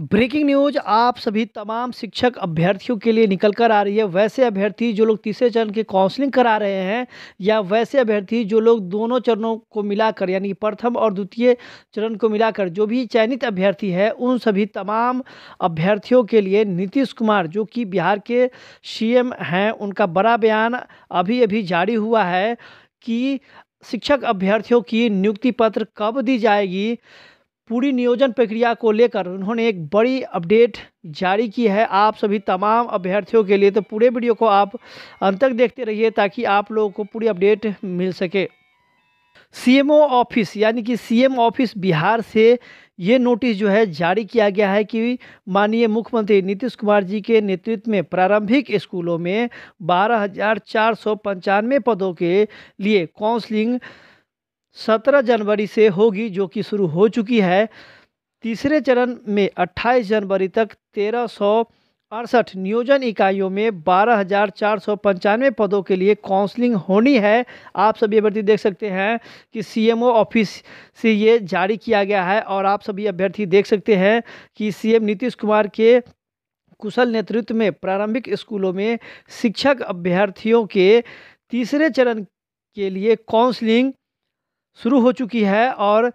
breaking news आप सभी तमाम शिक्षक अभ्यर्थियों के लिए निकल कर आ रही है वैसे अभ्यर्थी जो लोग तीसरे चरण के काउंसलिंग करा रहे हैं या वैसे अभ्यर्थी जो लोग दोनों चरणों को मिलाकर यानी प्रथम और द्वितीय चरण को मिलाकर जो भी चयनित अभ्यर्थी है उन सभी तमाम अभ्यर्थियों के लिए नीतीश कुमार जो कि बिहार के सी हैं उनका बड़ा बयान अभी अभी जारी हुआ है कि शिक्षक अभ्यर्थियों की नियुक्ति पत्र कब दी जाएगी पूरी नियोजन प्रक्रिया को लेकर उन्होंने एक बड़ी अपडेट जारी की है आप सभी तमाम अभ्यर्थियों के लिए तो पूरे वीडियो को आप अंत तक देखते रहिए ताकि आप लोगों को पूरी अपडेट मिल सके सीएमओ ऑफिस यानी कि सीएम ऑफिस बिहार से ये नोटिस जो है जारी किया गया है कि माननीय मुख्यमंत्री नीतीश कुमार जी के नेतृत्व में प्रारंभिक स्कूलों में बारह पदों के लिए काउंसलिंग सत्रह जनवरी से होगी जो कि शुरू हो चुकी है तीसरे चरण में अट्ठाईस जनवरी तक तेरह सौ अड़सठ नियोजन इकाइयों में बारह हज़ार चार सौ पंचानवे पदों के लिए काउंसलिंग होनी है आप सभी अभ्यर्थी देख सकते हैं कि सीएमओ ऑफिस से ये जारी किया गया है और आप सभी अभ्यर्थी देख सकते हैं कि सीएम नीतीश कुमार के कुशल नेतृत्व में प्रारंभिक स्कूलों में शिक्षक अभ्यर्थियों के तीसरे चरण के लिए काउंसलिंग शुरू हो चुकी है और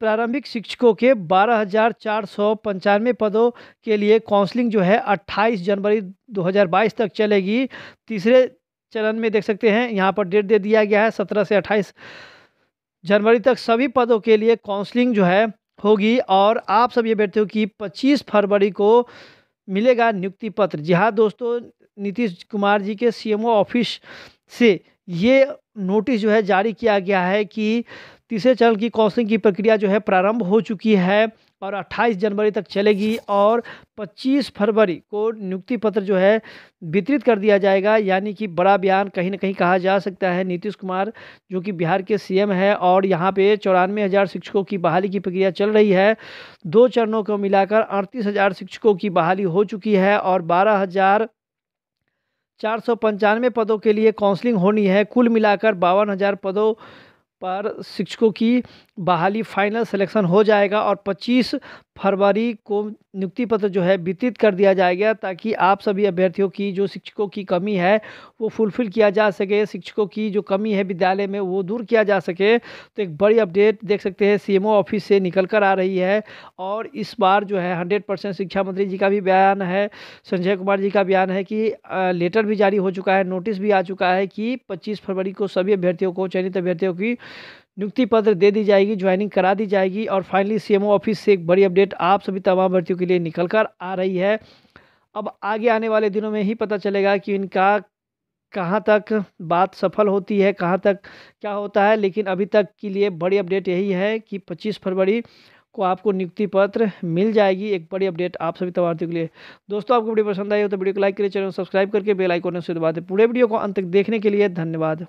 प्रारंभिक शिक्षकों के बारह हज़ार चार सौ पंचानवे पदों के लिए काउंसलिंग जो है 28 जनवरी 2022 तक चलेगी तीसरे चरण में देख सकते हैं यहाँ पर डेट दे दिया गया है सत्रह से अट्ठाईस जनवरी तक सभी पदों के लिए काउंसलिंग जो है होगी और आप सब ये बैठते हो कि पच्चीस फरवरी को मिलेगा नियुक्ति पत्र जी हाँ दोस्तों नीतीश कुमार जी के सीएमओ ऑफिस से ये नोटिस जो है जारी किया गया है कि तीसरे चरण की काउंसलिंग की प्रक्रिया जो है प्रारंभ हो चुकी है और 28 जनवरी तक चलेगी और 25 फरवरी को नियुक्ति पत्र जो है वितरित कर दिया जाएगा यानी कि बड़ा बयान कहीं ना कहीं कहा जा सकता है नीतीश कुमार जो कि बिहार के सीएम है और यहाँ पे चौरानवे हज़ार शिक्षकों की बहाली की प्रक्रिया चल रही है दो चरणों को मिलाकर अड़तीस हज़ार शिक्षकों की बहाली हो चुकी है और बारह हज़ार चार सौ पंचानवे पदों के लिए काउंसलिंग होनी है कुल मिलाकर बावन हज़ार पदों पर शिक्षकों की बहाली फाइनल सिलेक्शन हो जाएगा और 25 फरवरी को नियुक्ति पत्र जो है वितरित कर दिया जाएगा ताकि आप सभी अभ्यर्थियों की जो शिक्षकों की कमी है वो फुलफिल किया जा सके शिक्षकों की जो कमी है विद्यालय में वो दूर किया जा सके तो एक बड़ी अपडेट देख सकते हैं सीएमओ ऑफिस से निकल कर आ रही है और इस बार जो है हंड्रेड परसेंट शिक्षा मंत्री जी का भी बयान है संजय कुमार जी का बयान है कि लेटर भी जारी हो चुका है नोटिस भी आ चुका है कि पच्चीस फरवरी को सभी अभ्यर्थियों को चयनित अभ्यर्थियों की नियुक्ति पत्र दे दी जाएगी ज्वाइनिंग करा दी जाएगी और फाइनली सीएमओ ऑफिस से एक बड़ी अपडेट आप सभी तमाम भर्तियों के लिए निकल कर आ रही है अब आगे आने वाले दिनों में ही पता चलेगा कि इनका कहाँ तक बात सफल होती है कहाँ तक क्या होता है लेकिन अभी तक के लिए बड़ी अपडेट यही है कि पच्चीस फरवरी को आपको नियुक्ति पत्र मिल जाएगी एक बड़ी अपडेट आप सभी तमाम के लिए दोस्तों आपको वीडियो पसंद आई हो तो वीडियो को लाइक करिए चैनल सब्सक्राइब करके बेलाइकोन आइकॉन से दबाते पूरे वीडियो को अंत तक देखने के लिए धन्यवाद